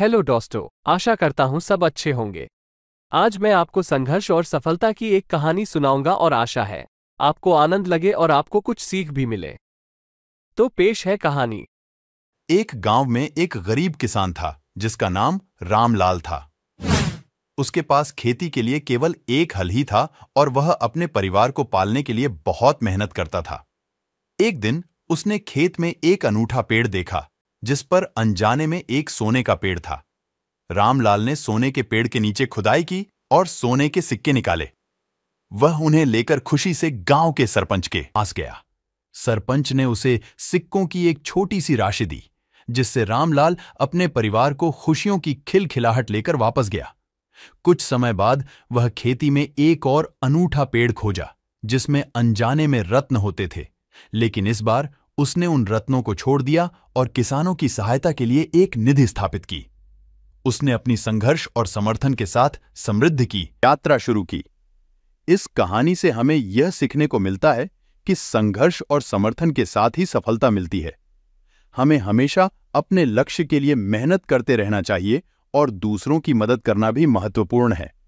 hello दोस्तों आशा करता हूं सब अच्छे होंगे आज मैं आपको संघर्ष और सफलता की एक कहानी सुनाऊंगा और आशा है आपको आनंद लगे और आपको कुछ सीख भी मिले तो पेश है कहानी एक गांव में एक गरीब किसान था जिसका नाम रामलाल था उसके पास खेती के लिए केवल एक हल ही था और वह अपने परिवार को पालने के लिए बहुत मेहनत करता था एक दिन उसने खेत में एक अनूठा पेड़ देखा जिस पर अनजाने में एक सोने का पेड़ था रामलाल ने सोने के पेड़ के नीचे खुदाई की और सोने के सिक्के निकाले वह उन्हें लेकर खुशी से गांव के सरपंच के पास गया सरपंच ने उसे सिक्कों की एक छोटी सी राशि दी जिससे रामलाल अपने परिवार को खुशियों की खिलखिलाहट लेकर वापस गया कुछ समय बाद वह खेती में एक और अनूठा पेड़ खोजा जिसमें अनजाने में रत्न होते थे लेकिन इस बार उसने उन रत्नों को छोड़ दिया और किसानों की सहायता के लिए एक निधि स्थापित की उसने अपनी संघर्ष और समर्थन के साथ समृद्ध की यात्रा शुरू की इस कहानी से हमें यह सीखने को मिलता है कि संघर्ष और समर्थन के साथ ही सफलता मिलती है हमें हमेशा अपने लक्ष्य के लिए मेहनत करते रहना चाहिए और दूसरों की मदद करना भी महत्वपूर्ण है